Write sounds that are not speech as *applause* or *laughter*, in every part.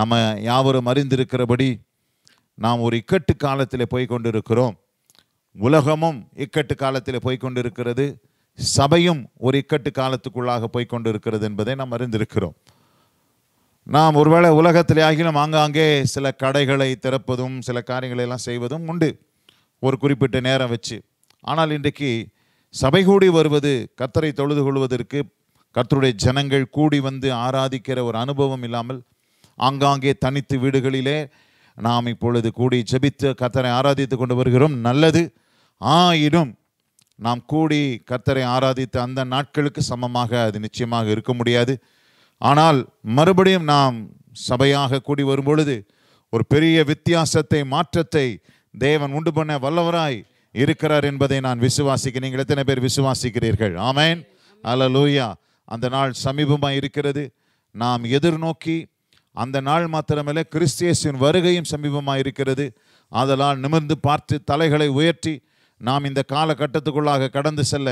நம்ம யாவரும் அறிந்திருக்கிறபடி நாம் ஒரு இக்கட்டு காலத்தில் போய்கொண்டிருக்கிறோம் உலகமும் இக்கட்டு காலத்தில் போய்கொண்டிருக்கிறது சபையும் ஒரு இக்கட்டு காலத்துக்குள்ளாக போய்கொண்டிருக்கிறது என்பதை நாம் அறிந்திருக்கிறோம் நாம் ஒருவேளை உலகத்திலே ஆகிலும் ஆங்காங்கே சில கடைகளை திறப்பதும் சில காரியங்களை எல்லாம் செய்வதும் உண்டு ஒரு குறிப்பிட்ட நேரம் வச்சு ஆனால் இன்றைக்கு சபை கூடி வருவது கத்தரை தொழுது கொள்வதற்கு கத்தருடைய ஜனங்கள் கூடி வந்து ஆராதிக்கிற ஒரு அனுபவம் இல்லாமல் ஆங்காங்கே தனித்து வீடுகளிலே நாம் இப்பொழுது கூடி ஜெபித்து கத்தரை ஆராதித்து கொண்டு வருகிறோம் நல்லது ஆயினும் நாம் கூடி கத்தரை ஆராதித்த அந்த நாட்களுக்கு சமமாக அது நிச்சயமாக இருக்க முடியாது ஆனால் மறுபடியும் நாம் சபையாக கூடி வரும்பொழுது ஒரு பெரிய வித்தியாசத்தை மாற்றத்தை தேவன் உண்டு பண்ண வல்லவராய் இருக்கிறார் என்பதை நான் விசுவாசிக்கிறேன் நீங்கள் எத்தனை பேர் விசுவாசிக்கிறீர்கள் ஆமேன் லூயா அந்த நாள் சமீபமாக இருக்கிறது நாம் எதிர்நோக்கி அந்த நாள் மாத்திரமல்ல கிறிஸ்தியஸின் வருகையும் சமீபமாக இருக்கிறது அதனால் நிமிர்ந்து பார்த்து தலைகளை உயர்த்தி நாம் இந்த காலகட்டத்துக்குள்ளாக கடந்து செல்ல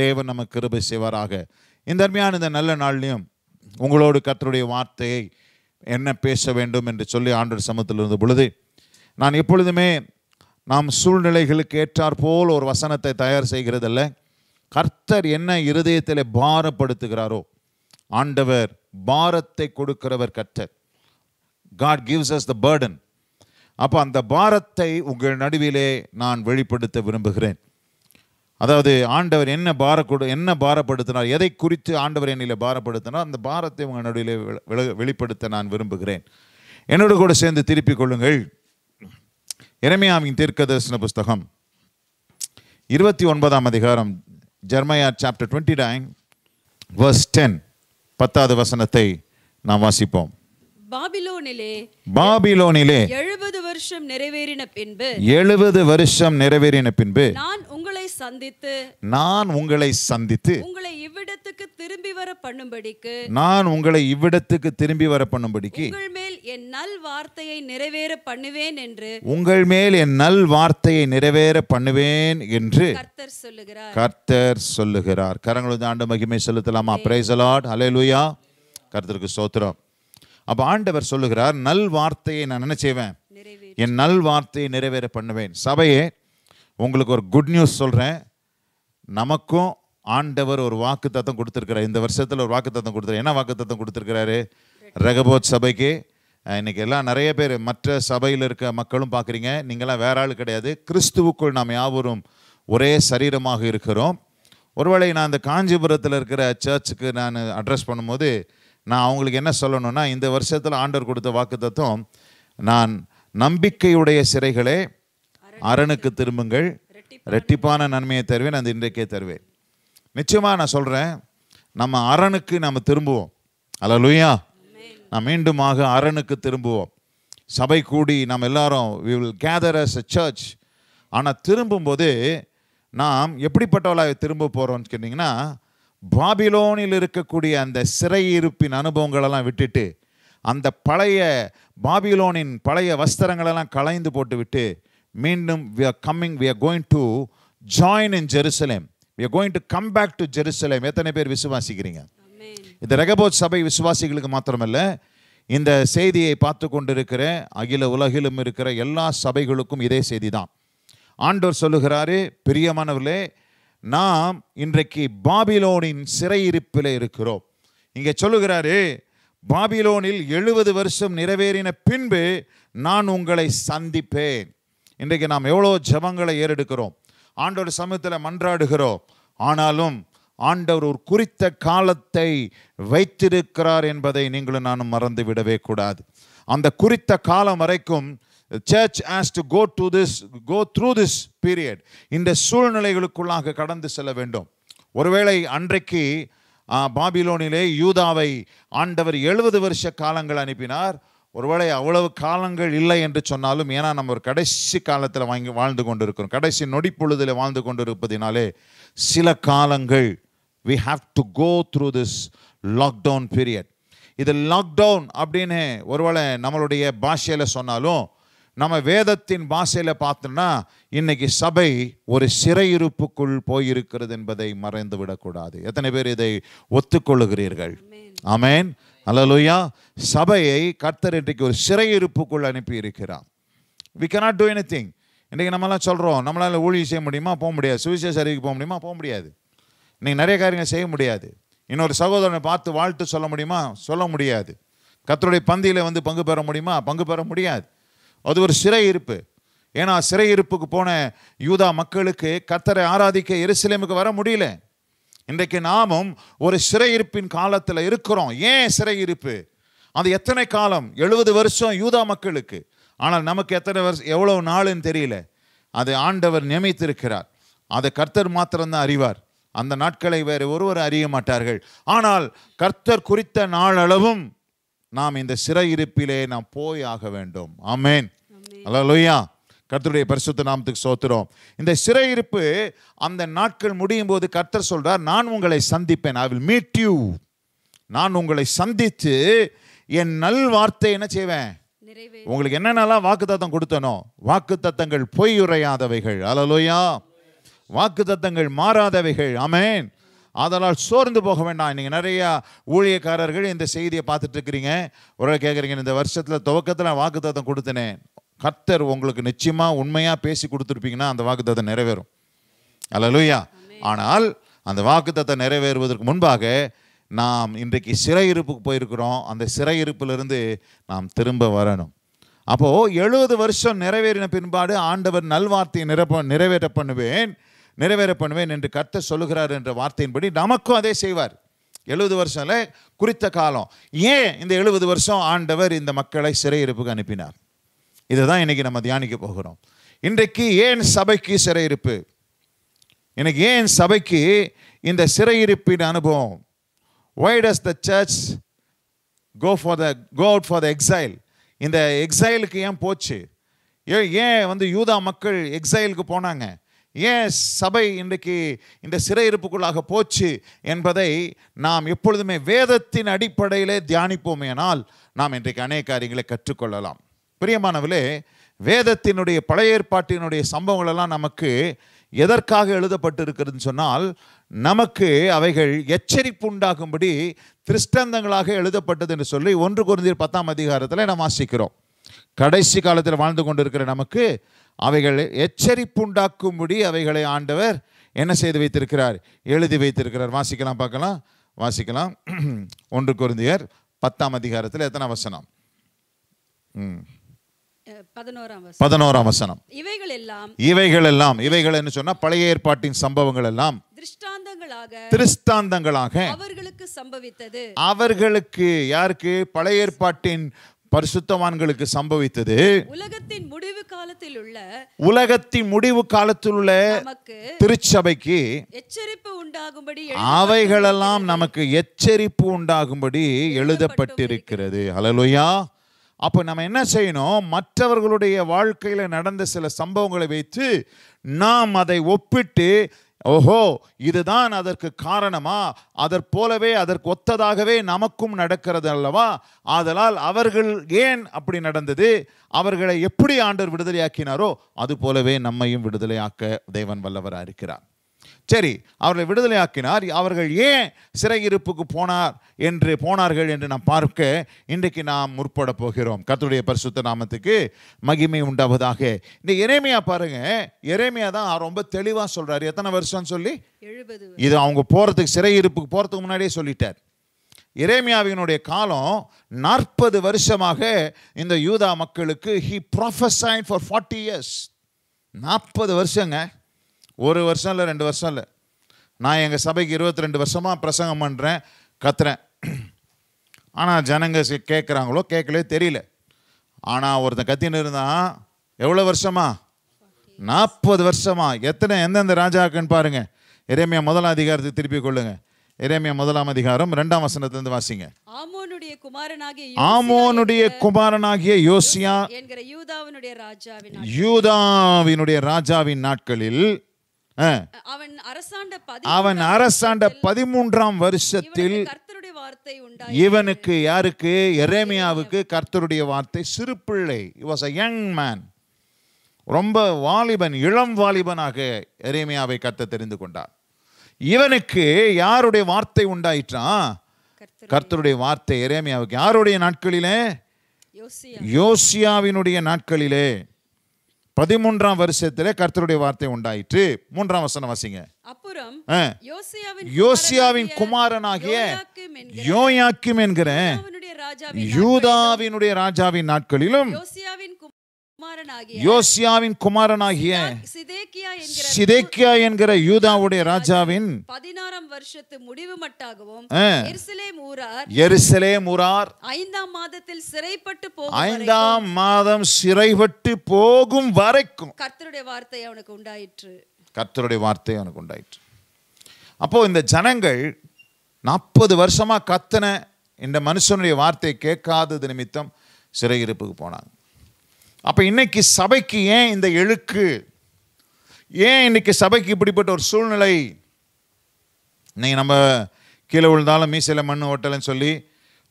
தேவன் நமக்கு கிருபை செய்வாராக இந்த அருமையான இந்த நல்ல நாள்லையும் உங்களோடு கத்தருடைய வார்த்தையை என்ன பேச வேண்டும் என்று சொல்லி ஆண்டர் சமத்தில் இருந்த பொழுது நான் எப்பொழுதுமே நாம் சூழ்நிலைகளுக்கு ஏற்றாற்போல் ஒரு வசனத்தை தயார் செய்கிறதல்ல கர்த்தர் என்ன இருதயத்தில் பாரப்படுத்துகிறாரோ ஆண்டவர் பாரத்தை கொடுக்கிறவர் கர்த்தர் God gives us the burden அப்போ அந்த பாரத்தை உங்கள் நடுவிலே நான் வெளிப்படுத்த விரும்புகிறேன் அதாவது ஆண்டவர் என்ன பார கொடு என்ன பாரப்படுத்தினார் எதை குறித்து ஆண்டவர் என்னில் பாரப்படுத்தினார் அந்த பாரத்தை உங்கள் நடுவிலே வெளிப்படுத்த நான் விரும்புகிறேன் என்னோடு கூட சேர்ந்து திருப்பிக் கொள்ளுங்கள் இறைமையாவின் தீர்க்க தரிசன புஸ்தகம் இருபத்தி ஒன்பதாம் அதிகாரம் Jeremiah chapter twenty nine verse ten பத்தாவது வசனத்தை நாம் வாசிப்போம் பாபிலோனிலே பாபிலோனிலே எழுபது வருஷம் நிறைவேறின பின்பு எழுபது வருஷம் நிறைவேறின பின்பு நான் உங்களை சந்தித்து நான் உங்களை சந்தித்து உங்களை இவ்விடத்துக்கு திரும்பி வர பண்ணும்படிக்கு நான் உங்களை இவ்விடத்துக்கு திரும்பி வர பண்ணும்படிக்கு உங்கள் மேல் என் நல் வார்த்தையை நிறைவேற பண்ணுவேன் என்று உங்கள் மேல் என் நல் வார்த்தையை நிறைவேற பண்ணுவேன் என்று கர்த்தர் சொல்லுகிறார் கர்த்தர் சொல்லுகிறார் கரங்களோடு ஆண்டு மகிமை செலுத்தலாமா பிரைஸ் அலாட் கர்த்தருக்கு ஸ்தோத்திரம் அப்போ ஆண்டவர் சொல்லுகிறார் நல் வார்த்தையை நான் என்ன செய்வேன் என் நல் வார்த்தையை நிறைவேற பண்ணுவேன் சபையே உங்களுக்கு ஒரு குட் நியூஸ் சொல்கிறேன் நமக்கும் ஆண்டவர் ஒரு வாக்கு தத்தம் கொடுத்துருக்கிறார் இந்த வருஷத்தில் ஒரு வாக்கு தத்தம் கொடுத்துரு என்ன வாக்கு தத்தம் கொடுத்துருக்கிறாரு ரகபோத் சபைக்கு இன்றைக்கி எல்லாம் நிறைய பேர் மற்ற சபையில் இருக்க மக்களும் பார்க்குறீங்க நீங்களாம் வேற ஆள் கிடையாது கிறிஸ்துவுக்குள் நாம் யாவரும் ஒரே சரீரமாக இருக்கிறோம் ஒருவேளை நான் அந்த காஞ்சிபுரத்தில் இருக்கிற சர்ச்சுக்கு நான் அட்ரஸ் பண்ணும்போது நான் அவங்களுக்கு என்ன சொல்லணும்னா இந்த வருஷத்தில் ஆண்டர் கொடுத்த வாக்கு தத்துவம் நான் நம்பிக்கையுடைய சிறைகளே அரணுக்கு திரும்புங்கள் ரெட்டிப்பான நன்மையை தருவேன் அது இன்றைக்கே தருவேன் நிச்சயமாக நான் சொல்கிறேன் நம்ம அரணுக்கு நம்ம திரும்புவோம் அல்ல லுயா நான் மீண்டுமாக அரணுக்கு திரும்புவோம் சபை கூடி நம்ம எல்லாரும் we will gather as a church ஆனால் திரும்பும்போது நாம் எப்படிப்பட்டவளாக திரும்ப போகிறோம்னு கேட்டிங்கன்னா பாபிலோனில் இருக்கக்கூடிய அந்த சிறையிருப்பின் அனுபவங்களெல்லாம் விட்டுட்டு அந்த பழைய பாபிலோனின் பழைய வஸ்திரங்களெல்லாம் களைந்து போட்டுவிட்டு மீண்டும் we are coming we are going to join in Jerusalem we are going to come back to Jerusalem எத்தனை பேர் விசுவாசிக்கிறீங்க இந்த ரெகபோத் சபை விசுவாசிகளுக்கு மாத்திரமல்ல இந்த செய்தியை பார்த்து கொண்டிருக்கிற அகில உலகிலும் இருக்கிற எல்லா சபைகளுக்கும் இதே செய்தி தான் ஆண்டோர் சொல்லுகிறாரு பிரியமானவர்களே நாம் இன்றைக்கு பாபிலோனின் சிறையிருப்பில் இருக்கிறோம் இங்கே சொல்லுகிறாரு பாபிலோனில் எழுபது வருஷம் நிறைவேறின பின்பு நான் உங்களை சந்திப்பேன் இன்றைக்கு நாம் எவ்வளோ ஜபங்களை ஏறெடுக்கிறோம் ஆண்டோர் சமூகத்தில் மன்றாடுகிறோம் ஆனாலும் ஆண்டவர் ஒரு குறித்த காலத்தை வைத்திருக்கிறார் என்பதை நீங்களும் நானும் மறந்து விடவே கூடாது அந்த குறித்த காலம் வரைக்கும் church has to go to this go through this period இந்த சூழ்நிலைகளுக்குள்ளாக கடந்து செல்ல வேண்டும் ஒருவேளை அன்றைக்கு பாபிலோனிலே யூதாவை ஆண்டவர் எழுபது வருஷ காலங்கள் அனுப்பினார் ஒருவேளை அவ்வளவு காலங்கள் இல்லை என்று சொன்னாலும் ஏன்னா நம்ம ஒரு கடைசி காலத்தில் வாங்கி வாழ்ந்து கொண்டிருக்கிறோம் கடைசி நொடி பொழுதில் வாழ்ந்து கொண்டு இருப்பதினாலே சில காலங்கள் we have to go through this lockdown period இது லாக்டவுன் அப்படின்னு ஒருவேளை நம்மளுடைய பாஷையில் சொன்னாலும் நம்ம வேதத்தின் பாஷையில் பார்த்தோம்னா இன்னைக்கு சபை ஒரு சிறையிருப்புக்குள் போயிருக்கிறது என்பதை மறைந்து விடக்கூடாது எத்தனை பேர் இதை ஒத்துக்கொள்ளுகிறீர்கள் ஆமேன் அல்லலுயா சபையை கர்த்தர் இன்றைக்கு ஒரு சிறையிருப்புக்குள் அனுப்பி இருக்கிறார் we cannot do anything இன்றைக்கி நம்மளாம் சொல்கிறோம் நம்மளால் ஊழியம் செய்ய முடியுமா போக முடியாது சுவிசேஷ அறிவிக்கு போக முடியுமா போக முடியாது இன்றைக்கி நிறைய காரியங்கள் செய்ய முடியாது இன்னொரு சகோதரனை பார்த்து வாழ்த்து சொல்ல முடியுமா சொல்ல முடியாது கத்தருடைய பந்தியில் வந்து பங்கு பெற முடியுமா பங்கு பெற முடியாது அது ஒரு சிறை இருப்பு ஏன்னா சிறை இருப்புக்கு போன யூதா மக்களுக்கு கத்தரை ஆராதிக்க எருசலேமுக்கு வர முடியல இன்றைக்கு நாமும் ஒரு சிறையிருப்பின் காலத்தில் இருக்கிறோம் ஏன் சிறையிருப்பு அது எத்தனை காலம் எழுபது வருஷம் யூதா மக்களுக்கு ஆனால் நமக்கு எத்தனை வருஷம் எவ்வளோ நாளுன்னு தெரியல அது ஆண்டவர் நியமித்திருக்கிறார் அதை கர்த்தர் மாத்திரம்தான் அறிவார் அந்த நாட்களை வேறு ஒருவர் அறிய மாட்டார்கள் ஆனால் கர்த்தர் குறித்த நாளளவும் நாம் இந்த சிறையிருப்பிலே நாம் போய் ஆக வேண்டும் ஆமேன் லொய்யா கர்த்தருடைய பரிசுத்த நாமத்துக்கு சோத்துறோம் இந்த சிறையிருப்பு அந்த நாட்கள் முடியும் போது கர்த்தர் சொல்றார் நான் உங்களை சந்திப்பேன் ஐ வில் மீட் யூ நான் உங்களை சந்தித்து என் நல் வார்த்தை என்ன செய்வேன் உங்களுக்கு என்னென்னலாம் வாக்குத்தத்தம் கொடுத்தனோ வாக்குத்தத்தங்கள் பொய் உரையாதவைகள் அலலோயா வாக்குத்தத்தங்கள் மாறாதவைகள் அமேன் அதனால் சோர்ந்து போக வேண்டாம் நீங்கள் நிறையா ஊழியக்காரர்கள் இந்த செய்தியை பார்த்துட்டு இருக்கிறீங்க ஒரு கேட்குறீங்க இந்த வருஷத்தில் துவக்கத்தில் வாக்குத்தத்தம் கொடுத்தேனே கர்த்தர் உங்களுக்கு நிச்சயமாக உண்மையாக பேசி கொடுத்துருப்பீங்கன்னா அந்த வாக்குத்தத்தை நிறைவேறும் லூயா ஆனால் அந்த வாக்குத்தத்தை நிறைவேறுவதற்கு முன்பாக நாம் இன்றைக்கு சிறையிருப்புக்கு போயிருக்கிறோம் அந்த சிறையிருப்பிலிருந்து நாம் திரும்ப வரணும் அப்போது எழுபது வருஷம் நிறைவேறின பின்பாடு ஆண்டவர் நல்வார்த்தையை நிரப்ப நிறைவேற்ற பண்ணுவேன் நிறைவேற பண்ணுவேன் என்று கர்த்த சொல்லுகிறார் என்ற வார்த்தையின்படி நமக்கும் அதே செய்வார் எழுபது வருஷம்ல குறித்த காலம் ஏன் இந்த எழுபது வருஷம் ஆண்டவர் இந்த மக்களை சிறையிருப்புக்கு அனுப்பினார் இதை தான் இன்றைக்கி நம்ம தியானிக்க போகிறோம் இன்றைக்கு ஏன் சபைக்கு சிறையிருப்பு எனக்கு ஏன் சபைக்கு இந்த சிறையிருப்பின் அனுபவம் why does the church go for the go out for the exile இந்த எக்ஸைலுக்கு ஏன் போச்சு ஏன் வந்து யூதா மக்கள் எக்ஸைலுக்கு போனாங்க ஏன் சபை இன்றைக்கு இந்த சிறையிருப்புக்குள்ளாக போச்சு என்பதை நாம் எப்பொழுதுமே வேதத்தின் அடிப்படையிலே தியானிப்போமேனால் நாம் இன்றைக்கு அநேக காரியங்களை கற்றுக்கொள்ளலாம் பிரியமானவிலே வேதத்தினுடைய பழைய ஏற்பாட்டினுடைய சம்பவங்களெல்லாம் நமக்கு எதற்காக எழுதப்பட்டு இருக்கிறதுன்னு சொன்னால் நமக்கு அவைகள் எச்சரிப்பு உண்டாகும்படி திருஷ்டந்தங்களாக எழுதப்பட்டது என்று சொல்லி ஒன்று குறைந்த பத்தாம் அதிகாரத்தில் நாம் வாசிக்கிறோம் கடைசி காலத்தில் வாழ்ந்து கொண்டிருக்கிற நமக்கு அவைகளை எச்சரிப்புண்டாக்கும்படி அவைகளை ஆண்டவர் என்ன செய்து வைத்திருக்கிறார் எழுதி வைத்திருக்கிறார் வாசிக்கலாம் பார்க்கலாம் வாசிக்கலாம் *clears throat* ஒன்று குருந்தியர் பத்தாம் அதிகாரத்தில் எத்தனை வசனம் பதினோராம் வசனம் இவைகள் எல்லாம் இவைகள் எல்லாம் இவைகள் என்ன சொன்னா பழைய ஏற்பாட்டின் சம்பவங்கள் எல்லாம் திருஷ்டாந்தங்களாக திருஷ்டாந்தங்களாக அவர்களுக்கு சம்பவித்தது அவர்களுக்கு யாருக்கு பழைய ஏற்பாட்டின் பரிசுத்தவான்களுக்கு சம்பவித்தது உலகத்தில் காலத்தில் உள்ள உலகத்தின் முடிவு காலத்தில் உள்ள திருச்சபைக்கு எச்சரிப்பு உண்டாகும்படி அவைகளெல்லாம் நமக்கு எச்சரிப்பு உண்டாகும்படி எழுதப்பட்டிருக்கிறது அலலுயா அப்போ நம்ம என்ன செய்யணும் மற்றவர்களுடைய வாழ்க்கையில நடந்த சில சம்பவங்களை வைத்து நாம் அதை ஒப்பிட்டு ஓஹோ இதுதான் அதற்கு காரணமா அதற்போலவே அதற்கு ஒத்ததாகவே நமக்கும் நடக்கிறது அல்லவா ஆதலால் அவர்கள் ஏன் அப்படி நடந்தது அவர்களை எப்படி ஆண்டர் விடுதலையாக்கினாரோ அது போலவே நம்மையும் விடுதலையாக்க தேவன் வல்லவராக இருக்கிறார் சரி அவர்களை விடுதலையாக்கினார் அவர்கள் ஏன் சிறையிருப்புக்கு போனார் என்று போனார்கள் என்று நாம் பார்க்க இன்றைக்கு நாம் முற்பட போகிறோம் கத்துடைய பரிசுத்த நாமத்துக்கு மகிமை உண்டாவதாக இந்த இறைமையா பாருங்க இறைமையா தான் ரொம்ப தெளிவாக சொல்றாரு எத்தனை வருஷம்னு சொல்லி இது அவங்க போகிறதுக்கு சிறையிருப்புக்கு போகிறதுக்கு முன்னாடியே சொல்லிட்டார் இறைமையாவினுடைய காலம் நாற்பது வருஷமாக இந்த யூதா மக்களுக்கு he prophesies for forty years நாற்பது வருஷங்க ஒரு வருஷம் இல்லை ரெண்டு வருஷம் இல்லை நான் எங்கள் சபைக்கு இருபத்தி ரெண்டு வருஷமாக பிரசங்கம் பண்ணுறேன் கத்துறேன் ஆனால் ஜனங்க கேட்குறாங்களோ கேட்கலையோ தெரியல ஆனால் ஒருத்தன் கத்தின்னு இருந்தான் எவ்வளோ வருஷமா நாற்பது வருஷமா எத்தனை எந்தெந்த ராஜாக்குன்னு பாருங்கள் இறைமையா முதல் அதிகாரத்தை திருப்பி கொள்ளுங்க இறைமையா முதலாம் அதிகாரம் ரெண்டாம் வசனத்திலிருந்து வாசிங்க ஆமோனுடைய குமாரனாகிய யோசியா என்கிற யூதாவினுடைய ராஜாவின் யூதாவினுடைய ராஜாவின் நாட்களில் அவன் அரசாண்ட அவன் அரசாண்ட பதிமூன்றாம் வருஷத்தில் இவனுக்கு யாருக்கு எரேமியாவுக்கு கர்த்தருடைய வார்த்தை சிறு பிள்ளை வாஸ் அ யங் மேன் ரொம்ப வாலிபன் இளம் வாலிபனாக எரேமியாவை கத்த தெரிந்து கொண்டார் இவனுக்கு யாருடைய வார்த்தை உண்டாயிற்றா கர்த்தருடைய வார்த்தை எரேமியாவுக்கு யாருடைய நாட்களிலே யோசியாவினுடைய நாட்களிலே பதிமூன்றாம் வருஷத்திலே கர்த்தருடைய வார்த்தை உண்டாயிற்று மூன்றாம் வசனம் வாசிங்க அப்புறம் யோசியாவின் குமாரனாகிய யோயாக்கிம் என்கிற யூதாவினுடைய ராஜாவின் நாட்களிலும் யோசியாவின் குமாரனாகிய சிதேக்கியா என்கிற யூதாவுடைய ராஜாவின் பதினாறாம் வருஷத்து முடிவு மட்டாகவும் எருசலேம் ஊரார் ஐந்தாம் மாதத்தில் சிறைப்பட்டு போகும் ஐந்தாம் மாதம் சிறைப்பட்டு போகும் வரைக்கும் கர்த்தருடைய வார்த்தை அவனுக்கு உண்டாயிற்று கர்த்தருடைய வார்த்தை அவனுக்கு உண்டாயிற்று அப்போ இந்த ஜனங்கள் நாற்பது வருஷமா கத்தனை இந்த மனுஷனுடைய வார்த்தையை கேட்காதது நிமித்தம் சிறையிருப்புக்கு போனாங்க அப்போ இன்றைக்கி சபைக்கு ஏன் இந்த எழுக்கு ஏன் இன்றைக்கி சபைக்கு இப்படிப்பட்ட ஒரு சூழ்நிலை இன்றைக்கி நம்ம கீழே விழுந்தாலும் மீசையில் மண் ஓட்டலைன்னு சொல்லி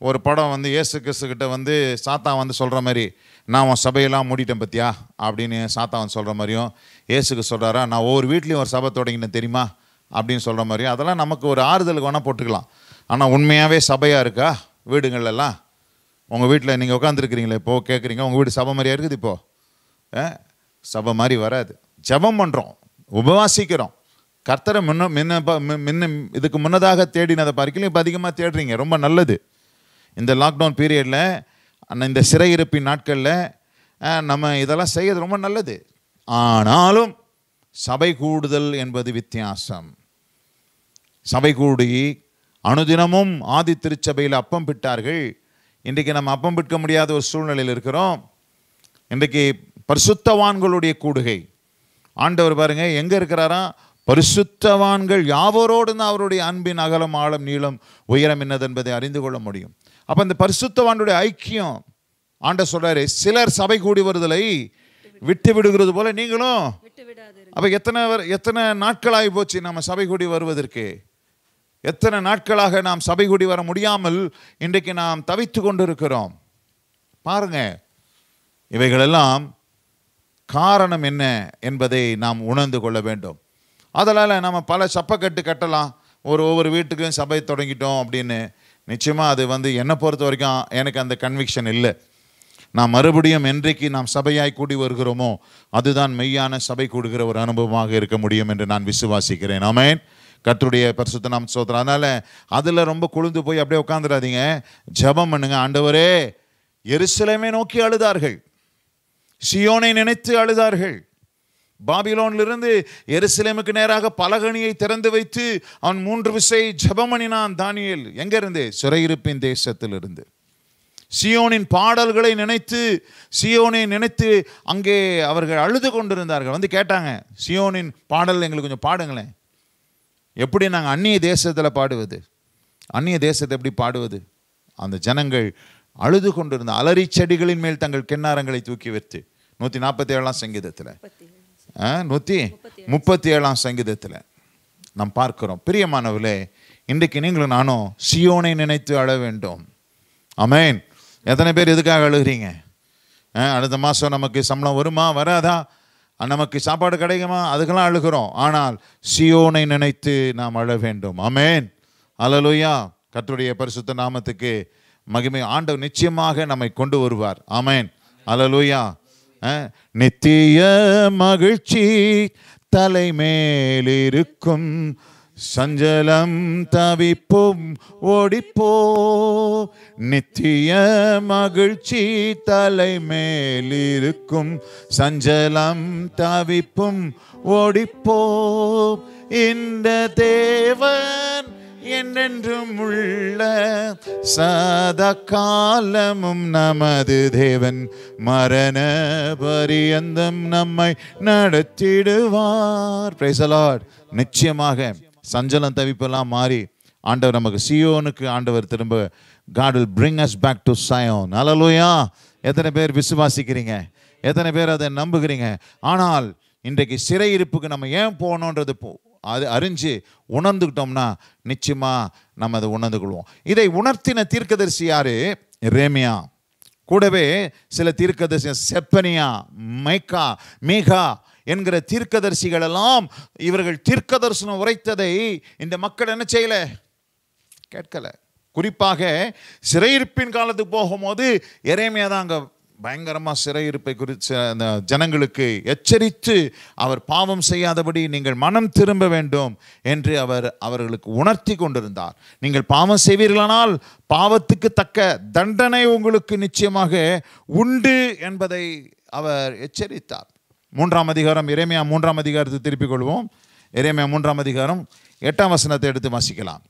ஒரு படம் வந்து ஏசு கிறிஸ்துக்கிட்ட வந்து சாத்தா வந்து சொல்கிற மாதிரி நான் உன் சபையெல்லாம் மூடிட்டேன் பத்தியா அப்படின்னு சாத்தா வந்து சொல்கிற மாதிரியும் ஏசுக்கு சொல்கிறாரா நான் ஒவ்வொரு வீட்லேயும் ஒரு சபை தொடங்கினேன் தெரியுமா அப்படின்னு சொல்கிற மாதிரியும் அதெல்லாம் நமக்கு ஒரு ஆறுதலுக்கு வேணால் போட்டுக்கலாம் ஆனால் உண்மையாகவே சபையாக இருக்கா வீடுங்கள்லாம் உங்கள் வீட்டில் நீங்கள் உட்காந்துருக்கிறீங்களே இப்போது கேட்குறீங்க உங்கள் வீடு சபை மாதிரியாக இருக்குது இப்போது சபை மாதிரி வராது ஜபம் பண்ணுறோம் உபவாசிக்கிறோம் கர்த்தரை முன்ன முன்ன முன்ன இதுக்கு முன்னதாக தேடினதை பார்க்கலாம் இப்போ அதிகமாக தேடுறீங்க ரொம்ப நல்லது இந்த லாக்டவுன் பீரியடில் இந்த சிறையிருப்பின் நாட்களில் நம்ம இதெல்லாம் செய்யறது ரொம்ப நல்லது ஆனாலும் சபை கூடுதல் என்பது வித்தியாசம் சபை கூடி அனுதினமும் ஆதி திருச்சபையில் அப்பம் பிட்டார்கள் இன்றைக்கு நம்ம அப்பம் விற்க முடியாத ஒரு சூழ்நிலையில் இருக்கிறோம் இன்றைக்கு பரிசுத்தவான்களுடைய கூடுகை ஆண்டவர் பாருங்கள் எங்கே இருக்கிறாரா பரிசுத்தவான்கள் யாவரோடு தான் அவருடைய அன்பின் அகலம் ஆழம் நீளம் உயரம் என்னதென்பதை அறிந்து கொள்ள முடியும் அப்போ இந்த பரிசுத்தவானுடைய ஐக்கியம் ஆண்ட சொல்கிறாரு சிலர் சபை கூடி வருதலை விட்டு விடுகிறது போல் நீங்களும் அப்போ எத்தனை எத்தனை நாட்களாகி போச்சு நம்ம சபை கூடி வருவதற்கு எத்தனை நாட்களாக நாம் சபை கூடி வர முடியாமல் இன்றைக்கு நாம் தவித்து கொண்டிருக்கிறோம் பாருங்க இவைகளெல்லாம் காரணம் என்ன என்பதை நாம் உணர்ந்து கொள்ள வேண்டும் அதனால் நம்ம பல சப்பக்கட்டு கட்டலாம் ஒரு ஒவ்வொரு வீட்டுக்கும் சபை தொடங்கிட்டோம் அப்படின்னு நிச்சயமாக அது வந்து என்னை பொறுத்த வரைக்கும் எனக்கு அந்த கன்விக்ஷன் இல்லை நாம் மறுபடியும் என்றைக்கு நாம் சபையாய் கூடி வருகிறோமோ அதுதான் மெய்யான சபை கூடுகிற ஒரு அனுபவமாக இருக்க முடியும் என்று நான் விசுவாசிக்கிறேன் ஆமேன் கத்துடைய பரிசுத்த நாம் சோத்திரம் அதனால் அதில் ரொம்ப குழுந்து போய் அப்படியே உட்காந்துடாதீங்க ஜபம் பண்ணுங்க ஆண்டவரே எருசலேமே நோக்கி அழுதார்கள் சியோனை நினைத்து அழுதார்கள் பாபிலோனிலிருந்து எருசலேமுக்கு நேராக பலகணியை திறந்து வைத்து அவன் மூன்று விசை ஜபமணினான் தானியல் எங்கேருந்து சிறையிருப்பின் தேசத்திலிருந்து சியோனின் பாடல்களை நினைத்து சியோனை நினைத்து அங்கே அவர்கள் அழுது கொண்டிருந்தார்கள் வந்து கேட்டாங்க சியோனின் பாடல் எங்களுக்கு கொஞ்சம் பாடுங்களேன் எப்படி நாங்கள் அந்நிய தேசத்தில் பாடுவது அந்நிய தேசத்தை எப்படி பாடுவது அந்த ஜனங்கள் அழுது கொண்டிருந்த அலறி செடிகளின் மேல் தங்கள் கிண்ணாரங்களை தூக்கி வைத்து நூற்றி நாற்பத்தி ஏழாம் சங்கீதத்தில் நூற்றி முப்பத்தி ஏழாம் சங்கீதத்தில் நாம் பார்க்குறோம் பிரியமானவர்களே இன்றைக்கு நீங்களும் நானும் சியோனை நினைத்து அழ வேண்டும் அமேன் எத்தனை பேர் எதுக்காக அழுகிறீங்க அடுத்த மாதம் நமக்கு சம்பளம் வருமா வராதா நமக்கு சாப்பாடு கிடைக்குமா அதுக்கெல்லாம் அழுகிறோம் ஆனால் சியோனை நினைத்து நாம் அழ வேண்டும் அமேன் அலலுயா கத்துடைய பரிசுத்த நாமத்துக்கு மகிமை ஆண்டவர் நிச்சயமாக நம்மை கொண்டு வருவார் ஆமேன் அலலுயா நித்திய மகிழ்ச்சி தலைமேலிருக்கும் சஞ்சலம் தவிப்பும் ஓடிப்போ நித்திய மகிழ்ச்சி தலைமேல் இருக்கும் சஞ்சலம் தவிப்பும் ஓடிப்போ இந்த தேவன் என்றென்றும் உள்ள சத காலமும் நமது தேவன் மரண பரியந்தம் நம்மை நடத்திடுவார் பிரேசலாட் நிச்சயமாக சஞ்சலம் தவிப்பெல்லாம் மாறி ஆண்டவர் நமக்கு சியோனுக்கு ஆண்டவர் திரும்ப God will bring us back to Zion அலலூயா எத்தனை பேர் விசுவாசிக்கிறீங்க எத்தனை பேர் அதை நம்புகிறீங்க ஆனால் இன்றைக்கு சிறையிருப்புக்கு நம்ம ஏன் போகணுன்றது அது அறிஞ்சு உணர்ந்துக்கிட்டோம்னா நிச்சயமாக நம்ம அதை உணர்ந்து கொள்வோம் இதை உணர்த்தின தீர்க்கதரிசி யார் ரேமியா கூடவே சில தீர்க்கதரிசி செப்பனியா மைக்கா மீகா என்கிற எல்லாம் இவர்கள் தீர்க்க தரிசனம் உரைத்ததை இந்த மக்கள் என்ன செய்யலை கேட்கலை குறிப்பாக சிறையிருப்பின் காலத்துக்கு போகும்போது இறைமையாக தான் அங்கே பயங்கரமாக சிறையிருப்பை குறித்து அந்த ஜனங்களுக்கு எச்சரித்து அவர் பாவம் செய்யாதபடி நீங்கள் மனம் திரும்ப வேண்டும் என்று அவர் அவர்களுக்கு உணர்த்தி கொண்டிருந்தார் நீங்கள் பாவம் செய்வீர்களானால் பாவத்துக்கு தக்க தண்டனை உங்களுக்கு நிச்சயமாக உண்டு என்பதை அவர் எச்சரித்தார் மூன்றாம் அதிகாரம் இறைமையா மூன்றாம் அதிகாரத்தை திருப்பிக் கொள்வோம் இறைமையா மூன்றாம் அதிகாரம் எட்டாம் வசனத்தை எடுத்து வாசிக்கலாம்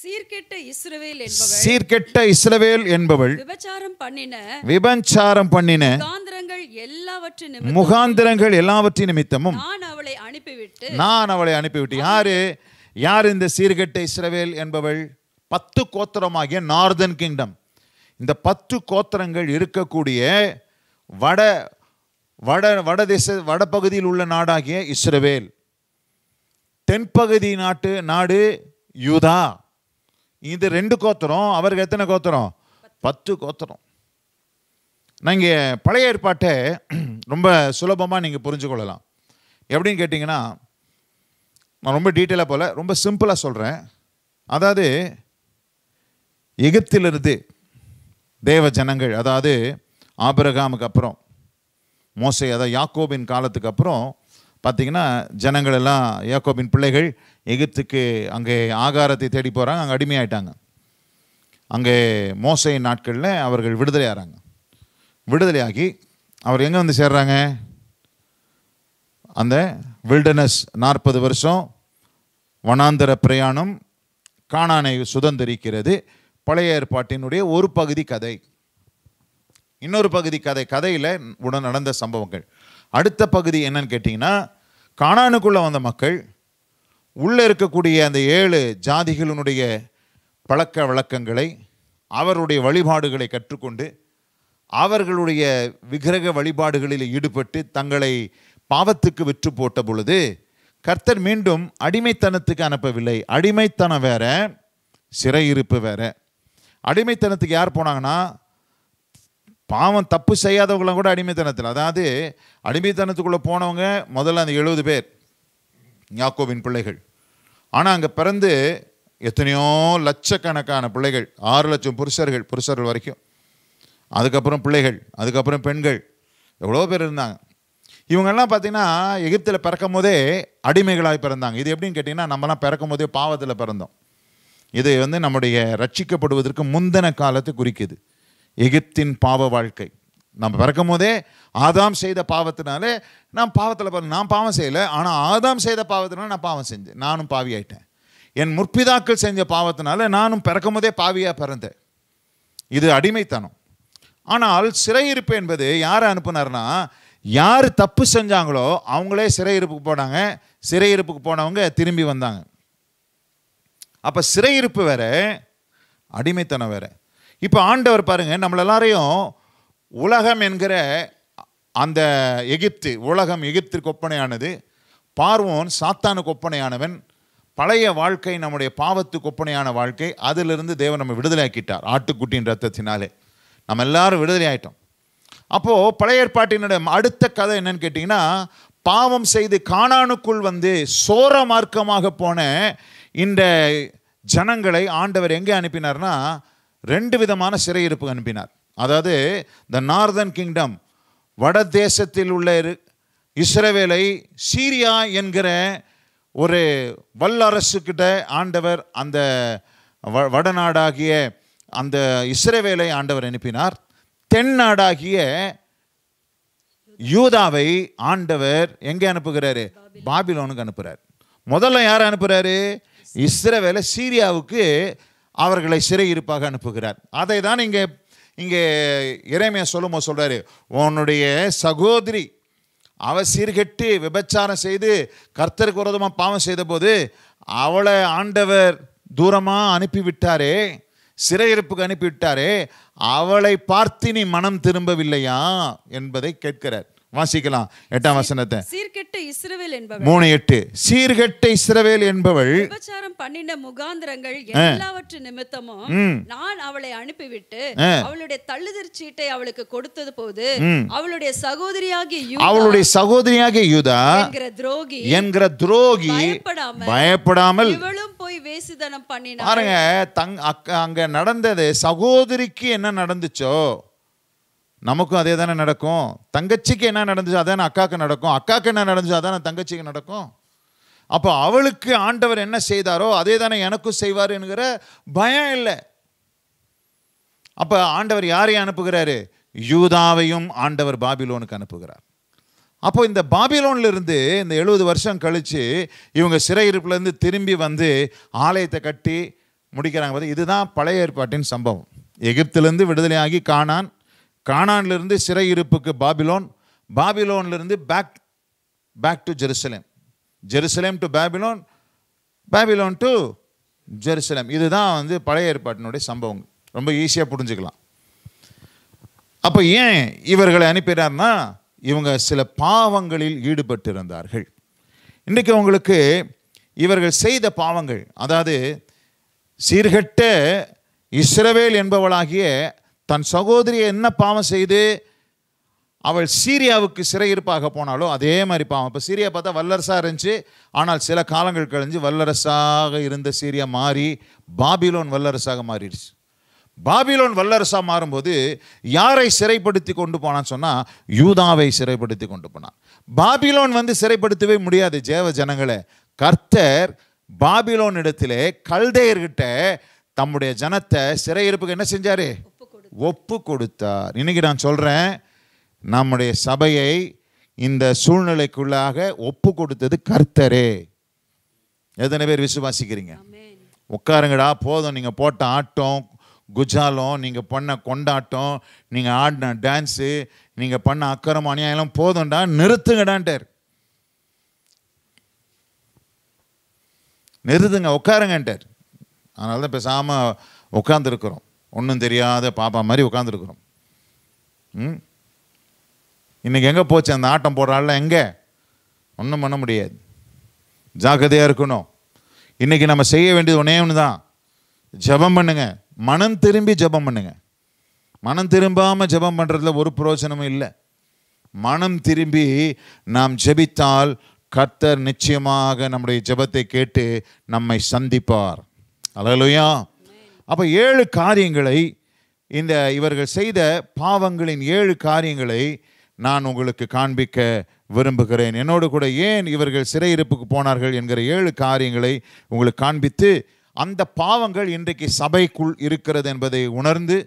சீர்கெட்ட இஸ்ரவேல் சீர்கெட்ட இஸ்ரவேல் என்பவள் விபச்சாரம் பண்ணின விபச்சாரம் முகாந்திரங்கள் எல்லாவற்றின் நிமித்தமும் நான் அவளை அனுப்பிவிட்டேன் நான் யாரு யார் இந்த சீர்கெட்ட இஸ்ரவேல் என்பவள் பத்து கோத்திரமாகிய நார்தன் கிங்டம் இந்த பத்து கோத்திரங்கள் இருக்கக்கூடிய வட வட வடதேச வடபகுதியில் உள்ள நாடாகிய இஸ்ரவேல் தென்பகுதி நாட்டு நாடு யூதா இது ரெண்டு கோத்திரம் அவருக்கு எத்தனை கோத்திரம் பத்து கோத்திரம் இங்கே பழைய ஏற்பாட்டை ரொம்ப சுலபமாக நீங்கள் புரிஞ்சு கொள்ளலாம் எப்படின்னு கேட்டிங்கன்னா நான் ரொம்ப டீட்டெயிலாக போகல ரொம்ப சிம்பிளாக சொல்கிறேன் அதாவது எகிப்திலிருந்து தேவ ஜனங்கள் அதாவது ஆபிரகாமுக்கு அப்புறம் மோசை அதாவது யாக்கோபின் காலத்துக்கு அப்புறம் பார்த்திங்கன்னா ஜனங்கள் எல்லாம் யாக்கோபின் பிள்ளைகள் எகிப்துக்கு அங்கே ஆகாரத்தை தேடி போகிறாங்க அங்கே அடிமையாயிட்டாங்க அங்கே மோசை நாட்களில் அவர்கள் விடுதலை ஆகிறாங்க விடுதலையாகி அவர் எங்கே வந்து சேர்றாங்க அந்த வில்டனஸ் நாற்பது வருஷம் வனாந்தர பிரயாணம் காணானை சுதந்திரிக்கிறது பழைய ஏற்பாட்டினுடைய ஒரு பகுதி கதை இன்னொரு பகுதி கதை கதையில் உடன் நடந்த சம்பவங்கள் அடுத்த பகுதி என்னன்னு கேட்டிங்கன்னா காணானுக்குள்ளே வந்த மக்கள் உள்ளே இருக்கக்கூடிய அந்த ஏழு ஜாதிகளினுடைய பழக்க வழக்கங்களை அவருடைய வழிபாடுகளை கற்றுக்கொண்டு அவர்களுடைய விக்கிரக வழிபாடுகளில் ஈடுபட்டு தங்களை பாவத்துக்கு விற்று போட்ட பொழுது கர்த்தர் மீண்டும் அடிமைத்தனத்துக்கு அனுப்பவில்லை அடிமைத்தனம் வேற சிறையிருப்பு வேற அடிமைத்தனத்துக்கு யார் போனாங்கன்னா பாவம் தப்பு செய்யாதவங்களாம் கூட அடிமைத்தனத்தில் அதாவது அடிமைத்தனத்துக்குள்ளே போனவங்க முதல்ல அந்த எழுபது பேர் யாக்கோவின் பிள்ளைகள் ஆனால் அங்கே பிறந்து எத்தனையோ லட்சக்கணக்கான பிள்ளைகள் ஆறு லட்சம் புருஷர்கள் புருஷர்கள் வரைக்கும் அதுக்கப்புறம் பிள்ளைகள் அதுக்கப்புறம் பெண்கள் எவ்வளோ பேர் இருந்தாங்க இவங்கெல்லாம் பார்த்திங்கன்னா எகிப்தில் பிறக்கும் போதே அடிமைகளாக பிறந்தாங்க இது எப்படின்னு கேட்டிங்கன்னா நம்மலாம் பிறக்கும் போதே பாவத்தில் பிறந்தோம் இதை வந்து நம்முடைய ரட்சிக்கப்படுவதற்கு முந்தின காலத்தை குறிக்குது எகிப்தின் பாவ வாழ்க்கை நம்ம பிறக்கும் போதே ஆதாம் செய்த பாவத்தினாலே நான் பாவத்தில் நான் பாவம் செய்யலை ஆனால் ஆதாம் செய்த பாவத்தினால நான் பாவம் செஞ்சேன் நானும் பாவி ஆயிட்டேன் என் முற்பிதாக்கள் செஞ்ச பாவத்தினால நானும் பிறக்கும் போதே பாவியாக பிறந்தேன் இது அடிமைத்தனம் ஆனால் சிறையிருப்பு என்பது யார் அனுப்புனார்னா யார் தப்பு செஞ்சாங்களோ அவங்களே சிறையிருப்புக்கு போனாங்க சிறையிருப்புக்கு போனவங்க திரும்பி வந்தாங்க அப்போ சிறையிருப்பு வேற அடிமைத்தனம் வேறு இப்போ ஆண்டவர் பாருங்கள் நம்மள எல்லாரையும் உலகம் என்கிற அந்த எகிப்து உலகம் எகிப்திற்கு ஒப்பனையானது பார்வோன் சாத்தானுக்கு ஒப்பனையானவன் பழைய வாழ்க்கை நம்முடைய பாவத்துக்கு ஒப்பனையான வாழ்க்கை அதிலிருந்து தேவன் நம்ம விடுதலையாக்கிட்டார் ஆட்டுக்குட்டியின் ரத்தத்தினாலே நம்ம எல்லாரும் விடுதலை ஆகிட்டோம் அப்போது பழைய ஏற்பாட்டினுடைய அடுத்த கதை என்னன்னு கேட்டிங்கன்னா பாவம் செய்து காணானுக்குள் வந்து சோர மார்க்கமாக போன இந்த ஜனங்களை ஆண்டவர் எங்கே அனுப்பினார்னா ரெண்டு விதமான சிறையிருப்பு அனுப்பினார் அதாவது த நார்தன் கிங்டம் வட தேசத்தில் உள்ள இஸ்ரவேலை சீரியா என்கிற ஒரு வல்லரசுக்கிட்ட ஆண்டவர் அந்த வ வடநாடாகிய அந்த இஸ்ரேவேலை ஆண்டவர் அனுப்பினார் தென்னாடாகிய யூதாவை ஆண்டவர் எங்கே அனுப்புகிறாரு பாபிலோனுக்கு அனுப்புகிறார் முதல்ல யார் அனுப்புகிறாரு இஸ்ரேவேலை சீரியாவுக்கு அவர்களை சிறையிருப்பாக அனுப்புகிறார் அதை தான் இங்கே இங்கே இறைமையா போது சொல்கிறாரு உன்னுடைய சகோதரி அவ சீர்கெட்டு விபச்சாரம் செய்து கர்த்தருக்கு விரோதமாக பாவம் செய்தபோது அவளை ஆண்டவர் தூரமாக அனுப்பிவிட்டாரே சிறையிருப்புக்கு அனுப்பிவிட்டாரே அவளை பார்த்து நீ மனம் திரும்பவில்லையா என்பதை கேட்கிறார் வாசிக்கலாம் எட்டாம் வசனத்தை சீர்கெட்டு இஸ்ரவேல் என்பவள் மூணு எட்டு சீர்கெட்டு இஸ்ரவேல் என்பவள் விபச்சாரம் பண்ணின முகாந்திரங்கள் எல்லாவற்றின் நிமித்தமும் நான் அவளை அனுப்பிவிட்டு அவளுடைய தள்ளுதற் சீட்டை அவளுக்கு கொடுத்தது போது அவளுடைய சகோதரியாகிய யூதா அவளுடைய சகோதரியாகிய யூதா என்கிற துரோகி என்கிற துரோகி பயப்படாமல் இவளும் போய் வேசிதனம் பண்ணினாருங்க பாருங்க தங் அங்க நடந்தது சகோதரிக்கு என்ன நடந்துச்சோ நமக்கும் அதே தானே நடக்கும் தங்கச்சிக்கு என்ன நடந்துச்சு அதான அக்காவுக்கு நடக்கும் அக்காவுக்கு என்ன நடந்துச்சு அதான தங்கச்சிக்கு நடக்கும் அப்போ அவளுக்கு ஆண்டவர் என்ன செய்தாரோ அதே தானே எனக்கும் செய்வார் என்கிற பயம் இல்லை அப்போ ஆண்டவர் யாரை அனுப்புகிறாரு யூதாவையும் ஆண்டவர் பாபிலோனுக்கு அனுப்புகிறார் அப்போ இந்த பாபிலோன்லேருந்து இந்த எழுபது வருஷம் கழித்து இவங்க சிறையிருப்புலேருந்து திரும்பி வந்து ஆலயத்தை கட்டி முடிக்கிறாங்க பார்த்து இதுதான் பழைய ஏற்பாட்டின் சம்பவம் எகிப்திலேருந்து விடுதலையாகி காணான் கானான்லேருந்து சிறையிருப்புக்கு பாபிலோன் பாபிலோன்லேருந்து back back to Jerusalem Jerusalem to Babylon Babylon to Jerusalem இதுதான் வந்து பழைய ஏற்பாட்டினுடைய சம்பவம் ரொம்ப ஈஸியாக புரிஞ்சுக்கலாம் அப்போ ஏன் இவர்களை அனுப்பினார்னா இவங்க சில பாவங்களில் ஈடுபட்டிருந்தார்கள் இன்றைக்கு அவங்களுக்கு இவர்கள் செய்த பாவங்கள் அதாவது சீர்கட்ட இஸ்ரவேல் என்பவளாகிய தன் சகோதரியை என்ன பாவம் செய்து அவள் சீரியாவுக்கு சிறையிருப்பாக போனாலும் அதே மாதிரி பாவம் இப்போ சீரியா பார்த்தா வல்லரசாக இருந்துச்சு ஆனால் சில காலங்கள் கழிஞ்சு வல்லரசாக இருந்த சீரியா மாறி பாபிலோன் வல்லரசாக மாறிடுச்சு பாபிலோன் வல்லரசாக மாறும்போது யாரை சிறைப்படுத்தி கொண்டு போனான்னு சொன்னால் யூதாவை சிறைப்படுத்தி கொண்டு போனான் பாபிலோன் வந்து சிறைப்படுத்தவே முடியாது ஜேவ ஜனங்களை கர்த்தர் பாபிலோன் இடத்திலே கல்தையர்கிட்ட தம்முடைய ஜனத்தை சிறையிருப்புக்கு என்ன செஞ்சாரு ஒப்பு கொடுத்தார் இன்றைக்கி நான் சொல்கிறேன் நம்முடைய சபையை இந்த சூழ்நிலைக்குள்ளாக ஒப்பு கொடுத்தது கர்த்தரே எத்தனை பேர் விசுவாசிக்கிறீங்க உட்காருங்கடா போதும் நீங்கள் போட்ட ஆட்டம் குஜாலம் நீங்கள் பண்ண கொண்டாட்டம் நீங்கள் ஆடின டான்ஸு நீங்கள் பண்ண அக்கரம் அநியாயம் போதும்டா நிறுத்துங்கடான்ட்டார் நிறுத்துங்க உட்காருங்கன்ட்டார் அதனால தான் பேசாமல் உட்காந்துருக்குறோம் ஒன்றும் தெரியாத பாப்பா மாதிரி உட்காந்துருக்குறோம் ம் இன்றைக்கி எங்கே போச்சு அந்த ஆட்டம் போடுறாள்ல எங்கே ஒன்றும் பண்ண முடியாது ஜாக்கிரதையாக இருக்கணும் இன்றைக்கி நம்ம செய்ய வேண்டியது ஒன்றே ஒன்று தான் ஜபம் பண்ணுங்க மனம் திரும்பி ஜபம் பண்ணுங்க மனம் திரும்பாமல் ஜபம் பண்ணுறதுல ஒரு பிரோஜனமும் இல்லை மனம் திரும்பி நாம் ஜபித்தால் கர்த்தர் நிச்சயமாக நம்முடைய ஜபத்தை கேட்டு நம்மை சந்திப்பார் அழகலையா அப்போ ஏழு காரியங்களை இந்த இவர்கள் செய்த பாவங்களின் ஏழு காரியங்களை நான் உங்களுக்கு காண்பிக்க விரும்புகிறேன் என்னோடு கூட ஏன் இவர்கள் சிறையிருப்புக்கு போனார்கள் என்கிற ஏழு காரியங்களை உங்களுக்கு காண்பித்து அந்த பாவங்கள் இன்றைக்கு சபைக்குள் இருக்கிறது என்பதை உணர்ந்து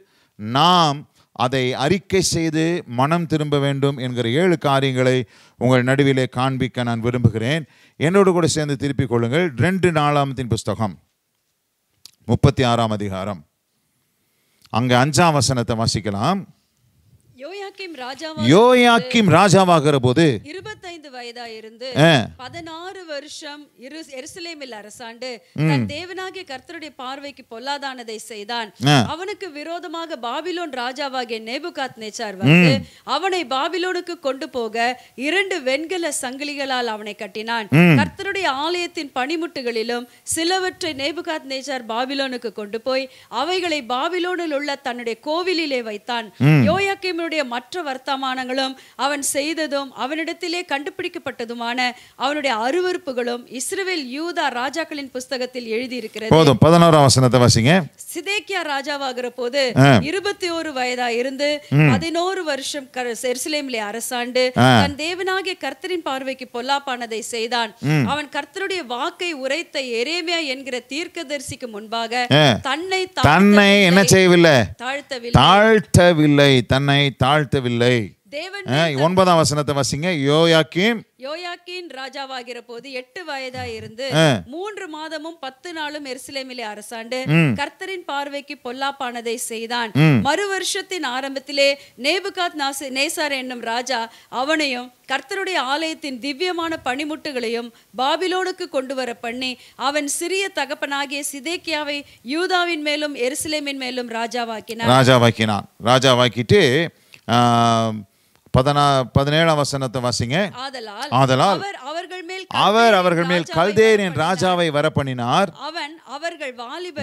நாம் அதை அறிக்கை செய்து மனம் திரும்ப வேண்டும் என்கிற ஏழு காரியங்களை உங்கள் நடுவிலே காண்பிக்க நான் விரும்புகிறேன் என்னோடு கூட சேர்ந்து திருப்பிக் கொள்ளுங்கள் ரெண்டு நாலாமத்தின் புஸ்தகம் முப்பத்தி ஆறாம் அதிகாரம் அங்க அஞ்சாம் வசனத்தை வாசிக்கலாம் யோயாக்கிம் ராஜாவாகிற போது வயதா இருந்து பதினாறு வருஷம் எருசலேமில் அரசாண்டு தேவனாகிய கர்த்தருடைய பார்வைக்கு பொல்லாதானதை செய்தான் அவனுக்கு விரோதமாக பாபிலோன் ராஜாவாகிய நேபுகாத் நேச்சார் வந்து அவனை பாபிலோனுக்கு கொண்டு போக இரண்டு வெண்கல சங்கிலிகளால் அவனை கட்டினான் கர்த்தருடைய ஆலயத்தின் பணிமுட்டுகளிலும் சிலவற்றை நேபுகாத் நேச்சார் பாபிலோனுக்கு கொண்டு போய் அவைகளை பாபிலோனில் உள்ள தன்னுடைய கோவிலிலே வைத்தான் யோயாக்கிமனுடைய மற்ற வர்த்தமானங்களும் அவன் செய்ததும் அவனிடத்திலே கண்டு கண்டுபிடிக்கப்பட்டதுமான அவனுடைய அருவறுப்புகளும் யூதா ராஜாக்களின் புஸ்தகத்தில் போதும் பதினோராம் வசனத்தை வாசிங்க சிதேக்கியா ராஜாவாகிற போது இருபத்தி ஒரு வயதா இருந்து பதினோரு வருஷம் அரசாண்டு தன் தேவனாகிய கர்த்தரின் பார்வைக்கு பொல்லாப்பானதை செய்தான் அவன் கர்த்தருடைய வாக்கை உரைத்த எரேமியா என்கிற தீர்க்கதரிசிக்கு முன்பாக தன்னை தன்னை என்ன செய்யவில்லை தாழ்த்தவில்லை தாழ்த்தவில்லை தன்னை தாழ்த்தவில்லை ஒன்பதாம் வசனத்தை வசிங்க யோயாக்கீம் யோயாக்கீன் ராஜாவாகிற போது எட்டு வயதா இருந்து மூன்று மாதமும் பத்து நாளும் எருசலேமிலே அரசாண்டு கர்த்தரின் பார்வைக்கு பொல்லாப்பானதை செய்தான் மறு வருஷத்தின் ஆரம்பத்திலே நேபுகாத் நேசார் என்னும் ராஜா அவனையும் கர்த்தருடைய ஆலயத்தின் திவ்யமான பணிமுட்டுகளையும் பாபிலோனுக்கு கொண்டு வர பண்ணி அவன் சிறிய தகப்பனாகிய சிதேக்கியாவை யூதாவின் மேலும் எருசலேமின் மேலும் ராஜாவாக்கினான் ராஜாவாக்கினான் ராஜாவாக்கிட்டு பதினா பதினேழாம் வசனத்தை வாசிங்க ஆதலால் அவர் அவர்கள் மேல் கல்தேரின் ராஜாவை வர பண்ணினார் அவன் அவர்கள்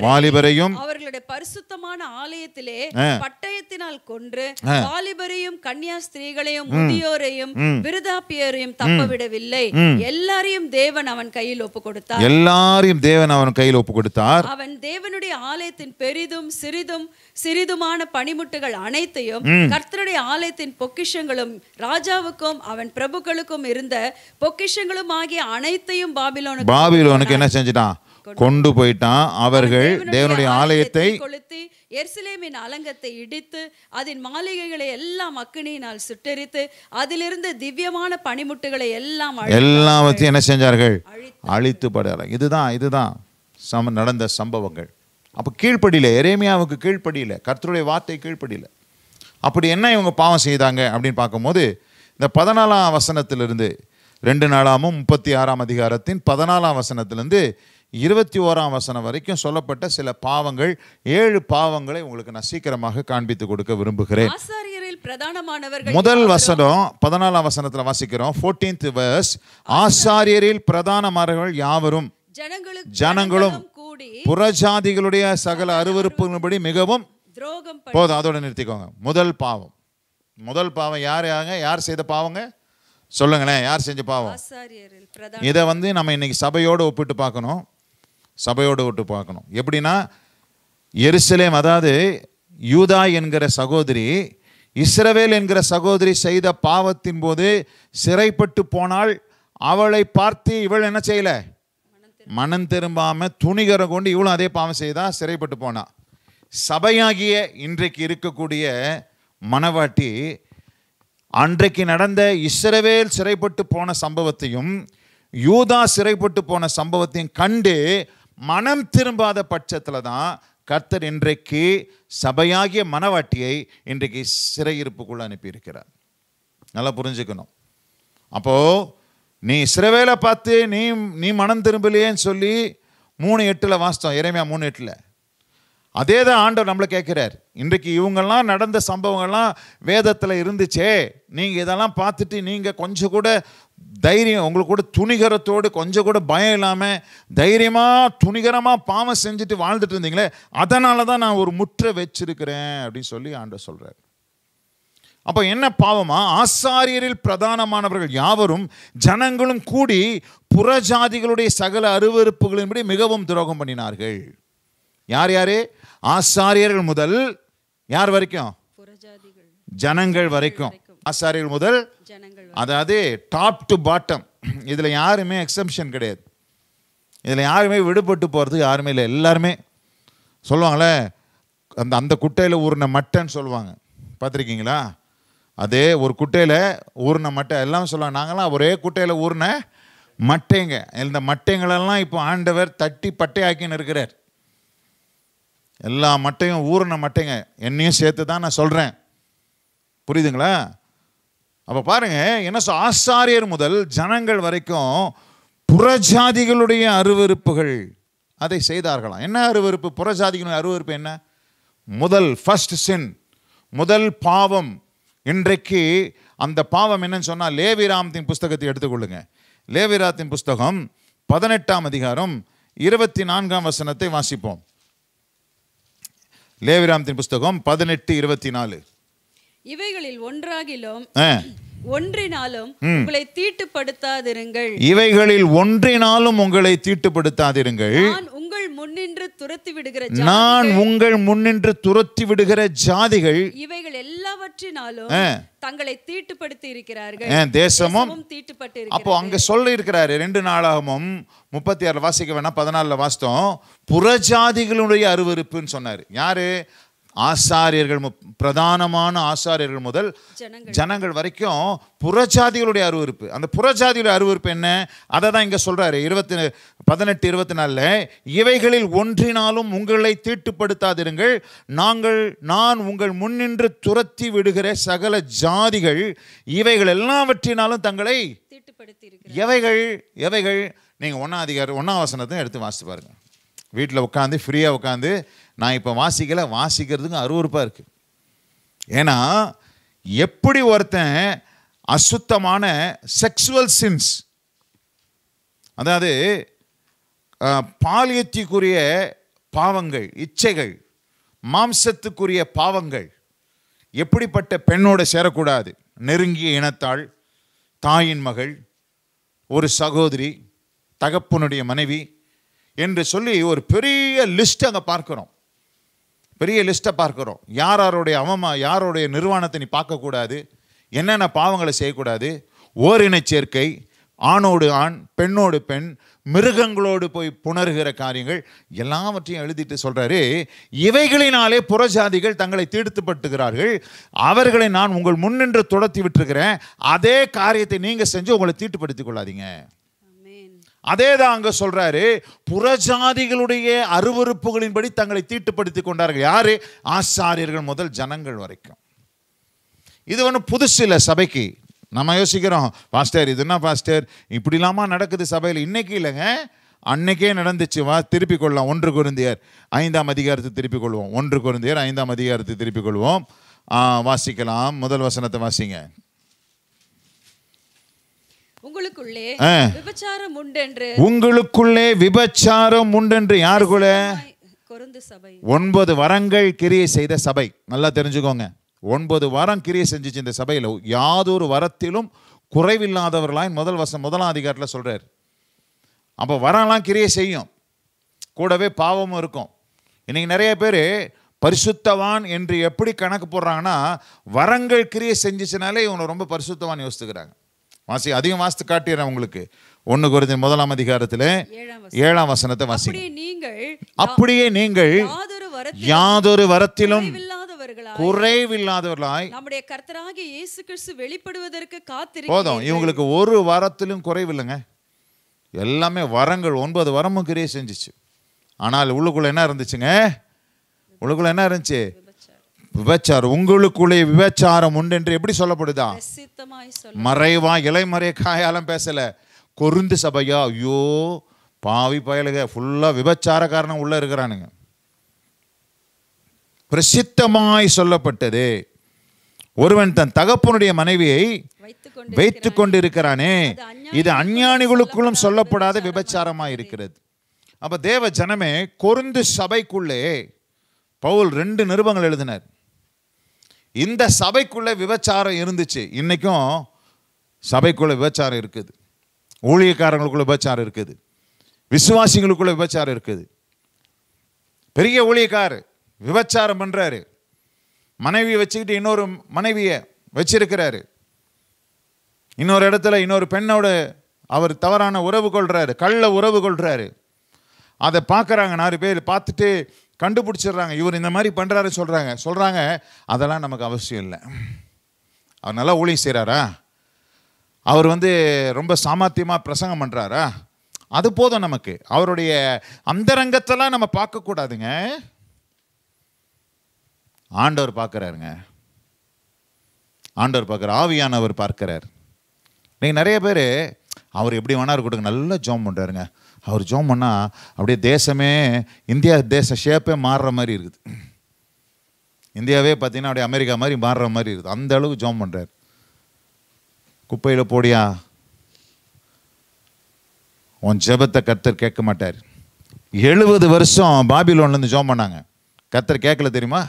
வாலிபரையும் அவர்களுடைய பரிசுத்தமான ஆலயத்திலே பட்டயத்தினால் கொன்று வாலிபரையும் கன்னியா ஸ்திரீகளையும் முதியோரையும் விருதாப்பியரையும் விடவில்லை எல்லாரையும் தேவன் அவன் கையில் ஒப்பு கொடுத்தார் எல்லாரையும் தேவன் அவன் கையில் ஒப்பு கொடுத்தார் அவன் தேவனுடைய ஆலயத்தின் பெரிதும் சிறிதும் சிறிதுமான பனிமுட்டுகள் அனைத்தையும் கர்த்தருடைய ஆலயத்தின் பொக்கிஷங்களும் ராஜாவுக்கும் அவன் பிரபுக்களுக்கும் இருந்த பொக்கிஷங்களும் ஆகிய அனைத்தையும் பாபிலோனுக்கு பாபிலோனுக்கு என்ன செஞ்சிட்டான் கொண்டு போயிட்டான் அவர்கள் தேவனுடைய ஆலயத்தை கொளுத்தி எர்சிலேமின் அலங்கத்தை இடித்து அதன் மாளிகைகளை எல்லாம் அக்கினியினால் சுட்டரித்து அதிலிருந்து திவ்யமான பனிமுட்டுகளை எல்லாம் எல்லாவற்றையும் என்ன செஞ்சார்கள் அழித்து படுறாங்க இதுதான் இதுதான் சம நடந்த சம்பவங்கள் அப்போ கீழ்ப்படியில் எரேமியாவுக்கு கீழ்ப்படியில் கர்த்தருடைய வார்த்தை கீழ்ப்படியில் அப்படி என்ன இவங்க பாவம் செய்தாங்க அப்படின்னு பார்க்கும்போது இந்த பதினாலாம் வசனத்திலிருந்து ரெண்டு நாளாமும் முப்பத்தி ஆறாம் அதிகாரத்தின் பதினாலாம் வசனத்திலேருந்து இருபத்தி ஓராம் வசனம் வரைக்கும் சொல்லப்பட்ட சில பாவங்கள் ஏழு பாவங்களை உங்களுக்கு நான் சீக்கிரமாக காண்பித்து கொடுக்க விரும்புகிறேன் முதல் வசனம் பதினாலாம் வசனத்தில் வாசிக்கிறோம் ஃபோர்டீன்த் வர்ஸ் ஆசாரியரில் பிரதானமார்கள் யாவரும் ஜனங்களும் புறஜாதிகளுடைய சகல அருவறுப்புகளின்படி மிகவும் துரோகம் போதும் அதோட நிறுத்திக்கோங்க முதல் பாவம் முதல் பாவம் யார் யாங்க யார் செய்த பாவங்க சொல்லுங்களேன் யார் செஞ்ச பாவம் இதை வந்து நம்ம இன்னைக்கு சபையோடு ஒப்பிட்டு பார்க்கணும் சபையோடு ஒட்டு பார்க்கணும் எப்படின்னா எருசலேம் அதாவது யூதா என்கிற சகோதரி இஸ்ரவேல் என்கிற சகோதரி செய்த பாவத்தின் போது சிறைப்பட்டு போனால் அவளை பார்த்து இவள் என்ன செய்யலை மனம் திரும்பாமல் துணிகரம் கொண்டு இவளும் அதே பாவம் செய்தா சிறைப்பட்டு போனான் சபையாகிய இன்றைக்கு இருக்கக்கூடிய மனவாட்டி அன்றைக்கு நடந்த இஸ்ரவேல் சிறைப்பட்டு போன சம்பவத்தையும் யூதா சிறைப்பட்டு போன சம்பவத்தையும் கண்டு மனம் திரும்பாத பட்சத்தில் தான் கர்த்தர் இன்றைக்கு சபையாகிய மனவாட்டியை இன்றைக்கு சிறையிருப்புக்குள்ளே அனுப்பியிருக்கிறார் நல்லா புரிஞ்சுக்கணும் அப்போது நீ சிறவேல பார்த்து நீ நீ மனம் திரும்பலையேன்னு சொல்லி மூணு எட்டில் வாசித்தோம் இறைமையா மூணு எட்டில் அதே தான் ஆண்டவர் நம்மளை கேட்குறார் இன்றைக்கு இவங்கெல்லாம் நடந்த சம்பவங்கள்லாம் வேதத்தில் இருந்துச்சே நீங்கள் இதெல்லாம் பார்த்துட்டு நீங்கள் கொஞ்சம் கூட தைரியம் உங்களுக்கு கூட துணிகரத்தோடு கொஞ்சம் கூட பயம் இல்லாமல் தைரியமாக துணிகரமாக பாவம் செஞ்சுட்டு வாழ்ந்துட்டு இருந்தீங்களே அதனால தான் நான் ஒரு முற்றை வச்சிருக்கிறேன் அப்படின்னு சொல்லி ஆண்டவர் சொல்கிறார் அப்போ என்ன பாவமா ஆசாரியரில் பிரதானமானவர்கள் யாவரும் ஜனங்களும் கூடி புறஜாதிகளுடைய சகல அருவறுப்புகளின்படி மிகவும் துரோகம் பண்ணினார்கள் யார் யாரு ஆசாரியர்கள் முதல் யார் வரைக்கும் ஜனங்கள் வரைக்கும் ஆசாரியர்கள் முதல் அதாவது டாப் டு பாட்டம் இதில் யாருமே எக்ஸம்ஷன் கிடையாது இதில் யாருமே விடுபட்டு போகிறதுக்கு யாருமே இல்லை எல்லாருமே சொல்லுவாங்களே அந்த அந்த குட்டையில் ஊறின மட்டன் சொல்லுவாங்க பார்த்துருக்கீங்களா அதே ஒரு குட்டையில் ஊர்ன மட்டை எல்லாம் சொல்லுவாங்க நாங்களாம் ஒரே குட்டையில் ஊறின மட்டைங்க இந்த மட்டைங்களெல்லாம் இப்போ ஆண்டவர் தட்டி பட்டையாக்கின்னு இருக்கிறார் எல்லா மட்டையும் ஊறின மட்டைங்க என்னையும் சேர்த்து தான் நான் சொல்கிறேன் புரியுதுங்களா அப்போ பாருங்கள் என்ன சொல் ஆசாரியர் முதல் ஜனங்கள் வரைக்கும் புறஜாதிகளுடைய அருவறுப்புகள் அதை செய்தார்களாம் என்ன அருவறுப்பு புறஜாதிகளுடைய அருவறுப்பு என்ன முதல் ஃபஸ்ட் சின் முதல் பாவம் இன்றைக்கு அந்த பாவம் என்னன்னு சொன்னால் லேவிராமத்தின் புஸ்தகத்தை எடுத்துக்கொள்ளுங்க லேவிராத்தின் புஸ்தகம் பதினெட்டாம் அதிகாரம் இருபத்தி நான்காம் வசனத்தை வாசிப்போம் லேவிராமத்தின் புஸ்தகம் பதினெட்டு இருபத்தி நாலு இவைகளில் ஒன்றாகிலும் ஒன்றினாலும் உங்களை தீட்டுப்படுத்தாதிருங்கள் இவைகளில் ஒன்றினாலும் உங்களை தீட்டுப்படுத்தாதிருங்கள் உங்கள் முன்னின்று துரத்தி விடுகிற நான் உங்கள் முன்னின்று துரத்தி விடுகிற ஜாதிகள் இவைகள் எல்லாவற்றினாலும் தங்களை தீட்டுப்படுத்தி இருக்கிறார்கள் தேசமும் தீட்டுப்பட்டு அப்போ அங்க சொல்ல இருக்கிறாரு ரெண்டு நாளாகவும் முப்பத்தி ஆறு வாசிக்க வேணா பதினாலுல வாசித்தோம் புறஜாதிகளுடைய அருவருப்புன்னு சொன்னார் யாரு ஆசாரியர்கள் பிரதானமான ஆசாரியர்கள் முதல் ஜனங்கள் வரைக்கும் புறஜாதிகளுடைய அருவறுப்பு அந்த புறஜாதிகளுடைய அருவறுப்பு என்ன அதை தான் இங்கே சொல்கிறாரு இருபத்தி பதினெட்டு இருபத்தி நாலில் இவைகளில் ஒன்றினாலும் உங்களை தீட்டுப்படுத்தாதிருங்கள் நாங்கள் நான் உங்கள் முன்னின்று துரத்தி விடுகிற சகல ஜாதிகள் இவைகள் எல்லாவற்றினாலும் தங்களை எவைகள் எவைகள் நீங்கள் ஒன்றாம் அதிகாரி ஒன்றாம் வசனத்தையும் எடுத்து வாசித்து பாருங்கள் வீட்டில் உட்காந்து ஃப்ரீயாக உட்காந்து நான் இப்போ வாசிக்கலை வாசிக்கிறதுக்கு அருவறுப்பாக இருக்குது ஏன்னா எப்படி ஒருத்தன் அசுத்தமான செக்ஸுவல் சின்ஸ் அதாவது பாலியத்திற்குரிய பாவங்கள் இச்சைகள் மாம்சத்துக்குரிய பாவங்கள் எப்படிப்பட்ட பெண்ணோடு சேரக்கூடாது நெருங்கிய இனத்தாள் தாயின் மகள் ஒரு சகோதரி தகப்பனுடைய மனைவி என்று சொல்லி ஒரு பெரிய லிஸ்ட் அங்கே பார்க்குறோம் பெரிய லிஸ்ட்டை பார்க்குறோம் யார் யாருடைய அவமா யாருடைய நிர்வாணத்தை நீ பார்க்கக்கூடாது என்னென்ன பாவங்களை செய்யக்கூடாது ஓரின சேர்க்கை ஆணோடு ஆண் பெண்ணோடு பெண் மிருகங்களோடு போய் புணர்கிற காரியங்கள் எல்லாவற்றையும் எழுதிட்டு சொல்கிறாரு இவைகளினாலே புறஜாதிகள் தங்களை தீட்டுப்பட்டுகிறார்கள் அவர்களை நான் உங்கள் முன்னின்று துடத்தி விட்டுருக்கிறேன் அதே காரியத்தை நீங்கள் செஞ்சு உங்களை தீட்டுப்படுத்திக் கொள்ளாதீங்க அதே தான் அங்கே சொல்கிறாரு புறஜாதிகளுடைய அருவறுப்புகளின்படி தங்களை தீட்டுப்படுத்தி கொண்டார்கள் யார் ஆசாரியர்கள் முதல் ஜனங்கள் வரைக்கும் இது ஒன்றும் புதுசு இல்லை சபைக்கு நம்ம யோசிக்கிறோம் பாஸ்டர் இது என்ன பாஸ்டர் இல்லாமல் நடக்குது சபையில் இன்றைக்கி இல்லைங்க அன்னைக்கே நடந்துச்சு வா திருப்பிக் கொள்ளலாம் ஒன்று குருந்தியர் ஐந்தாம் அதிகாரத்தை திருப்பி கொள்வோம் ஒன்று குருந்தியர் ஐந்தாம் அதிகாரத்தை திருப்பிக் கொள்வோம் வாசிக்கலாம் முதல் வசனத்தை வாசிங்க உங்களுக்குள்ளே விபச்சாரம் உண்டென்று உங்களுக்குள்ளே விபச்சாரம் உண்டென்று யாருக்குள்ளே ஒன்பது வரங்கள் கிரியை செய்த சபை நல்லா தெரிஞ்சுக்கோங்க ஒன்பது வாரம் கிரியை செஞ்சிச்சு இந்த சபையில் யாதொரு வரத்திலும் குறைவில்லாதவர்களாய் முதல் வசம் முதலாம் அதிகாரத்தில் சொல்கிறார் அப்போ வரம்லாம் கிரியை செய்யும் கூடவே பாவமும் இருக்கும் இன்றைக்கி நிறைய பேர் பரிசுத்தவான் என்று எப்படி கணக்கு போடுறாங்கன்னா வரங்கள் கிரியை செஞ்சிச்சுனாலே இவனை ரொம்ப பரிசுத்தவான் யோசித்துக்கிறாங்க வாசி அதிகம் வாசித்து காட்டிடுறேன் உங்களுக்கு ஒன்று குறைந்த முதலாம் அதிகாரத்தில் ஏழாம் வசனத்தை வாசி அப்படியே நீங்கள் யாதொரு வரத்திலும் குறைவில்லாதவர்களாய் நம்முடைய கர்த்தராகிய இயேசு கிறிஸ்து வெளிப்படுவதற்கு காத்திரு போதும் இவங்களுக்கு ஒரு வாரத்திலும் குறைவில்லைங்க எல்லாமே வரங்கள் ஒன்பது வரமும் கிரியை செஞ்சிச்சு ஆனால் உள்ளுக்குள்ள என்ன இருந்துச்சுங்க உள்ளுக்குள்ள என்ன இருந்துச்சு விபச்சாரம் உங்களுக்குள்ளே விபச்சாரம் உண்டு என்று எப்படி சொல்லப்படுதா மறைவா இலைமறை காயாலும் பேசல கொருந்து சபையா ஐயோ பாவி பயலுக ஃபுல்லாக காரணம் உள்ளே இருக்கிறானுங்க பிரசித்தமாய் சொல்லப்பட்டது ஒருவன் தன் தகப்பனுடைய மனைவியை வைத்து கொண்டிருக்கிறானே இது அஞ்ஞானிகளுக்குள்ளும் சொல்லப்படாத விபச்சாரமாக இருக்கிறது அப்போ தேவ ஜனமே கொருந்து சபைக்குள்ளே பவுல் ரெண்டு நிருபங்கள் எழுதினார் இந்த சபைக்குள்ளே விபச்சாரம் இருந்துச்சு இன்றைக்கும் சபைக்குள்ளே விபச்சாரம் இருக்குது ஊழியக்காரங்களுக்குள்ள விபச்சாரம் இருக்குது விசுவாசிகளுக்குள்ள விபச்சாரம் இருக்குது பெரிய ஊழியக்கார் விபச்சாரம் பண்ணுறாரு மனைவியை வச்சுக்கிட்டு இன்னொரு மனைவியை வச்சிருக்கிறாரு இன்னொரு இடத்துல இன்னொரு பெண்ணோட அவர் தவறான உறவு கொள்கிறாரு கள்ள உறவு கொள்கிறாரு அதை பார்க்குறாங்க நாலு பேர் பார்த்துட்டு கண்டுபிடிச்சிடுறாங்க இவர் இந்த மாதிரி பண்ணுறாரு சொல்கிறாங்க சொல்கிறாங்க அதெல்லாம் நமக்கு அவசியம் இல்லை அவர் நல்லா ஊழியம் செய்கிறாரா அவர் வந்து ரொம்ப சாமர்த்தியமாக பிரசங்கம் பண்ணுறாரா அது போதும் நமக்கு அவருடைய அந்தரங்கத்தெல்லாம் நம்ம பார்க்கக்கூடாதுங்க ஆண்டவர் பார்க்குறாருங்க ஆண்டவர் பார்க்குற ஆவியானவர் பார்க்குறார் நீங்கள் நிறைய பேர் அவர் எப்படி வேணா இருக்கட்டும் நல்லா ஜோம் பண்ணுறாருங்க அவர் ஜோம் பண்ணால் அப்படியே தேசமே இந்தியா தேச ஷேப்பே மாறுற மாதிரி இருக்குது இந்தியாவே பார்த்தீங்கன்னா அப்படியே அமெரிக்கா மாதிரி மாறுற மாதிரி இருக்குது அந்த அளவுக்கு ஜோம் பண்ணுறார் குப்பையில் போடியா உன் ஜெபத்தை கத்தர் கேட்க மாட்டார் எழுபது வருஷம் பாபிலோன்லேருந்து ஜோம் பண்ணாங்க கத்தர் கேட்கல தெரியுமா